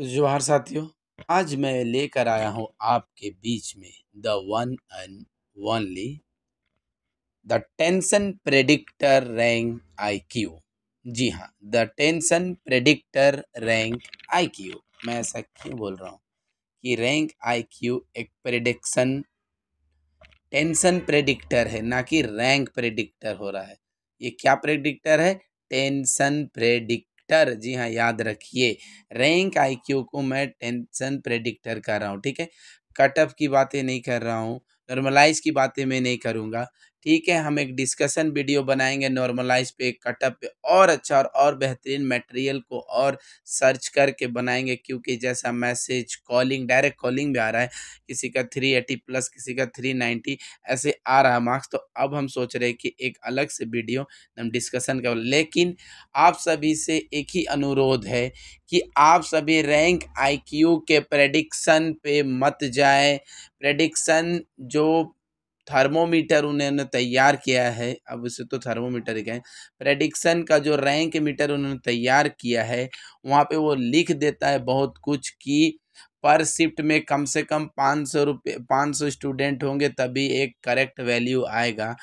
जोहार साथियों आज मैं लेकर आया हूं आपके बीच में the one and only the tension predictor rank IQ जी हाँ the tension predictor rank IQ मैं ऐसा क्यों बोल रहा हूँ कि रैंक आईक्यू एक प्रेडिक्शन टेंशन प्रेडिक्टर है ना कि रैंक प्रेडिक्टर हो रहा है ये क्या प्रेडिक्टर है टेंशन प्रेडिक्ट प्रेडिक्टर जी हाँ याद रखिए रैंक आईक्यू को मैं टेंशन प्रेडिक्टर कर रहा हूँ ठीक है कटअप की बातें नहीं कर रहा हूँ नॉर्मलाइज की बातें मैं नहीं करूँगा ठीक है हम एक डिस्कशन वीडियो बनाएंगे नॉर्मलाइज पे कटअप पे और अच्छा और और बेहतरीन मटेरियल को और सर्च करके बनाएंगे क्योंकि जैसा मैसेज कॉलिंग डायरेक्ट कॉलिंग भी आ रहा है किसी का थ्री एटी प्लस किसी का थ्री नाइन्टी ऐसे आ रहा मार्क्स तो अब हम सोच रहे हैं कि एक अलग से वीडियो हम डिस्कसन कर लेकिन आप सभी से एक ही अनुरोध है कि आप सभी रैंक आई के प्रेडिक्शन पे मत जाए प्रेडिक्शन जो थर्मोमीटर उन्होंने तैयार किया है अब उसे तो थर्मोमीटर ही कहें प्रेडिक्शन का जो रैंक मीटर उन्होंने तैयार किया है वहाँ पे वो लिख देता है बहुत कुछ कि पर शिफ्ट में कम से कम पाँच सौ रुपये पाँच सौ स्टूडेंट होंगे तभी एक करेक्ट वैल्यू आएगा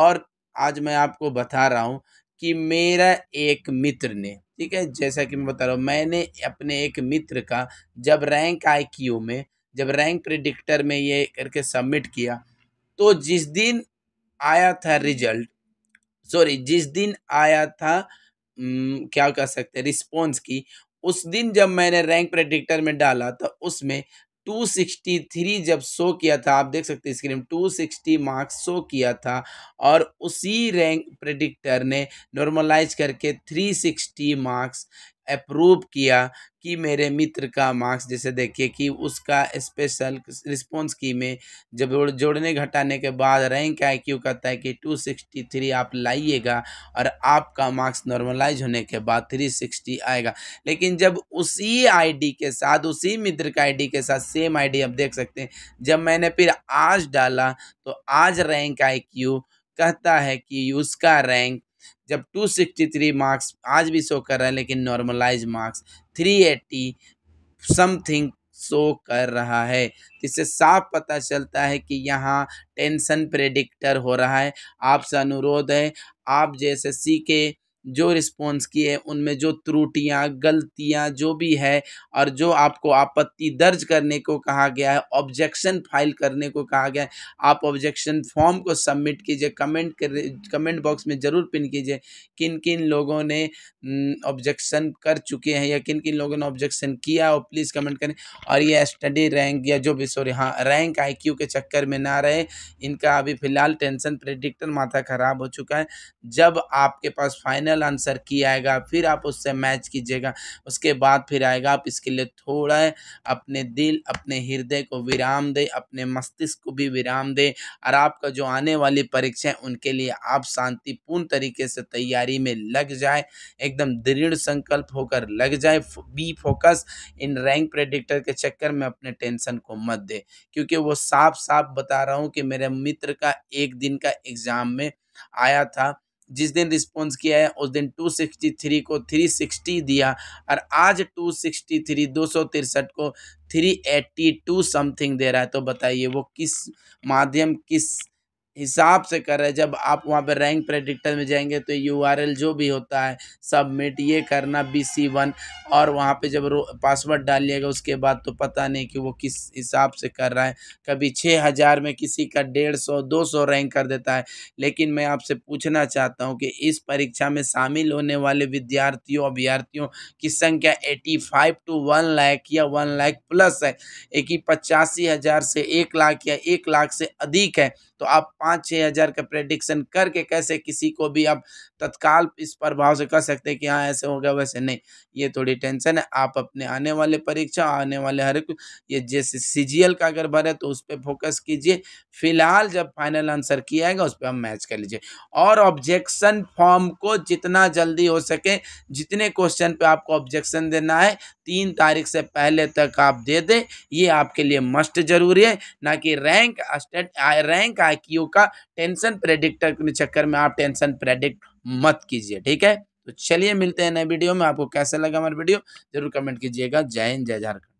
और आज मैं आपको बता रहा हूँ कि मेरा एक मित्र ने ठीक है जैसा कि मैं बता रहा हूँ मैंने अपने एक मित्र का जब रैंक आई में जब रैंक प्रिडिक्टर में ये करके सबमिट किया तो जिस दिन आया था रिजल्ट सॉरी जिस दिन आया था क्या कह सकते हैं रिस्पॉन्स की उस दिन जब मैंने रैंक प्रेडिक्टर में डाला तो उसमें 263 जब शो किया था आप देख सकते हैं स्क्रीन 260 मार्क्स शो किया था और उसी रैंक प्रेडिक्टर ने नॉर्मलाइज करके 360 मार्क्स अप्रूव किया कि मेरे मित्र का मार्क्स जैसे देखिए कि उसका स्पेशल रिस्पॉन्स की में जब जोड़ने घटाने के बाद रैंक आई क्यू कहता है कि टू सिक्सटी थ्री आप लाइएगा और आपका मार्क्स नॉर्मलाइज होने के बाद थ्री सिक्सटी आएगा लेकिन जब उसी आईडी के साथ उसी मित्र का आईडी के साथ सेम आईडी आप देख सकते हैं जब मैंने फिर आज डाला तो आज रैंक आई क्यू कहता है कि उसका रैंक जब 263 मार्क्स आज भी शो कर रहा है लेकिन नॉर्मलाइज मार्क्स 380 समथिंग शो कर रहा है जिससे साफ पता चलता है कि यहाँ टेंशन प्रेडिक्टर हो रहा है आपसे अनुरोध है आप जैसे सी के जो रिस्पॉन्स किए उनमें जो त्रुटियाँ गलतियाँ जो भी है और जो आपको आपत्ति दर्ज करने को कहा गया है ऑब्जेक्शन फाइल करने को कहा गया है आप ऑब्जेक्शन फॉर्म को सबमिट कीजिए कमेंट कर कमेंट बॉक्स में ज़रूर पिन कीजिए किन किन लोगों ने ऑब्जेक्शन कर चुके हैं या किन किन लोगों ने ऑब्जेक्शन किया और प्लीज़ कमेंट करें और ये स्टडी रैंक या जो भी सॉरी हाँ रैंक आई के चक्कर में ना रहे इनका अभी फ़िलहाल टेंशन प्रेडिक्टर माथा ख़राब हो चुका है जब आपके पास फाइनल फाइनल आंसर की आएगा फिर आप उससे मैच कीजिएगा उसके बाद फिर आएगा आप इसके लिए थोड़ा अपने दिल अपने हृदय को विराम दे अपने मस्तिष्क को भी विराम दे और आपका जो आने वाली परीक्षा उनके लिए आप शांतिपूर्ण तरीके से तैयारी में लग जाए एकदम दृढ़ संकल्प होकर लग जाए बी फोकस इन रैंक प्रेडिक्टर के चक्कर में अपने टेंशन को मत दे क्योंकि वो साफ साफ बता रहा हूँ कि मेरे मित्र का एक दिन का एग्ज़ाम में आया था जिस दिन रिस्पॉन्स किया है उस दिन 263 को 360 दिया और आज 263 दो सौ तिरसठ को 382 समथिंग दे रहा है तो बताइए वो किस माध्यम किस हिसाब से कर रहे हैं जब आप वहाँ पे रैंक प्रेडिक्टर में जाएंगे तो यू जो भी होता है सबमिट ये करना बी सी वन और वहाँ पे जब पासवर्ड डालिएगा उसके बाद तो पता नहीं कि वो किस हिसाब से कर रहा है कभी छः हज़ार में किसी का डेढ़ सौ दो सौ रैंक कर देता है लेकिन मैं आपसे पूछना चाहता हूँ कि इस परीक्षा में शामिल होने वाले विद्यार्थियों अभ्यर्थियों की संख्या eighty five two one lakh या वन लाख प्लस है एक ही पचासी हज़ार से एक लाख या एक लाख से अधिक है तो आप पाँच छः हज़ार का प्रेडिक्शन करके कैसे किसी को भी आप तत्काल इस प्रभाव से कर सकते हैं कि हाँ ऐसे हो गया वैसे नहीं ये थोड़ी टेंशन है आप अपने आने वाले परीक्षा आने वाले हर ये जैसे सी का अगर भरे तो उस पर फोकस कीजिए फिलहाल जब फाइनल आंसर किया जाएगा उस पर आप मैच कर लीजिए और ऑब्जेक्शन फॉर्म को जितना जल्दी हो सके जितने क्वेश्चन पर आपको ऑब्जेक्शन देना है तीन तारीख से पहले तक आप दे दें ये आपके लिए मस्ट जरूरी है ना कि रैंक रैंक आ आईक्यू का टेंशन प्रेडिक्टर के चक्कर में आप टेंशन प्रेडिक्ट मत कीजिए ठीक है तो चलिए मिलते हैं नए वीडियो में आपको कैसा लगा हमारा वीडियो जरूर कमेंट कीजिएगा जय हिंद जय झारखंड